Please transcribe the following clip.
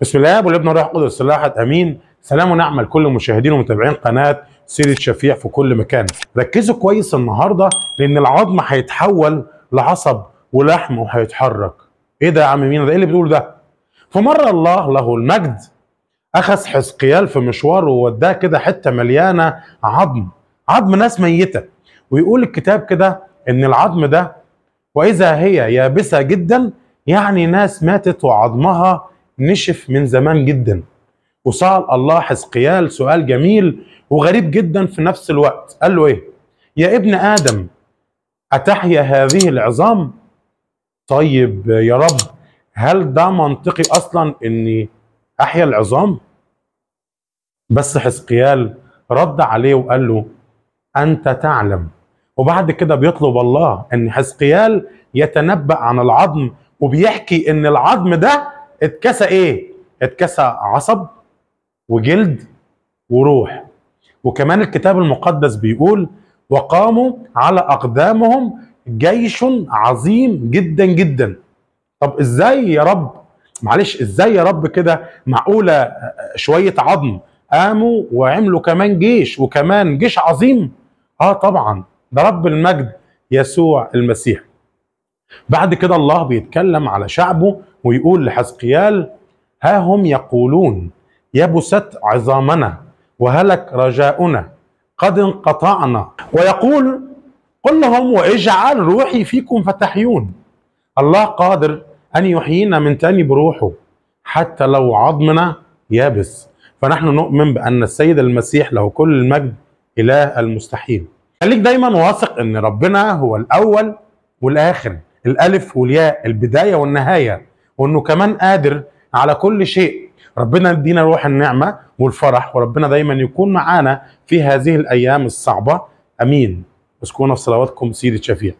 بسم الله والابن والروح القدس صلاحة امين سلام ونعمة لكل مشاهدين ومتابعين قناة سيرة شفيع في كل مكان ركزوا كويس النهاردة لان العظم هيتحول لعصب ولحم وهيتحرك ايه ده يا عم مين ده ايه اللي بتقول ده فمر الله له المجد اخذ حزقيال في مشواره ووداه كده حتة مليانة عظم عظم ناس ميتة ويقول الكتاب كده ان العظم ده واذا هي يابسة جدا يعني ناس ماتت وعظمها نشف من زمان جدا وسأل الله حزقيال سؤال جميل وغريب جدا في نفس الوقت قال له ايه يا ابن آدم أتحيا هذه العظام طيب يا رب هل ده منطقي أصلا أني أحيا العظام بس حزقيال رد عليه وقال له أنت تعلم وبعد كده بيطلب الله أن حزقيال يتنبأ عن العظم وبيحكي أن العظم ده اتكسى ايه؟ اتكسى عصب وجلد وروح وكمان الكتاب المقدس بيقول وقاموا على اقدامهم جيش عظيم جدا جدا طب ازاي يا رب معلش ازاي يا رب كده معقوله شويه عظم قاموا وعملوا كمان جيش وكمان جيش عظيم اه طبعا ده رب المجد يسوع المسيح بعد كده الله بيتكلم على شعبه ويقول لحزقيال ها هم يقولون يبست عظامنا وهلك رجاؤنا قد انقطعنا ويقول قل لهم واجعل روحي فيكم فتحيون الله قادر أن يحيينا من تاني بروحه حتى لو عظمنا يابس فنحن نؤمن بأن السيد المسيح له كل المجد إله المستحيل خليك دايما واثق أن ربنا هو الأول والآخر الالف والياء البدايه والنهايه وانه كمان قادر على كل شيء ربنا يدينا روح النعمه والفرح وربنا دايما يكون معانا في هذه الايام الصعبه امين اسكونا في صلواتكم سيدي شفيع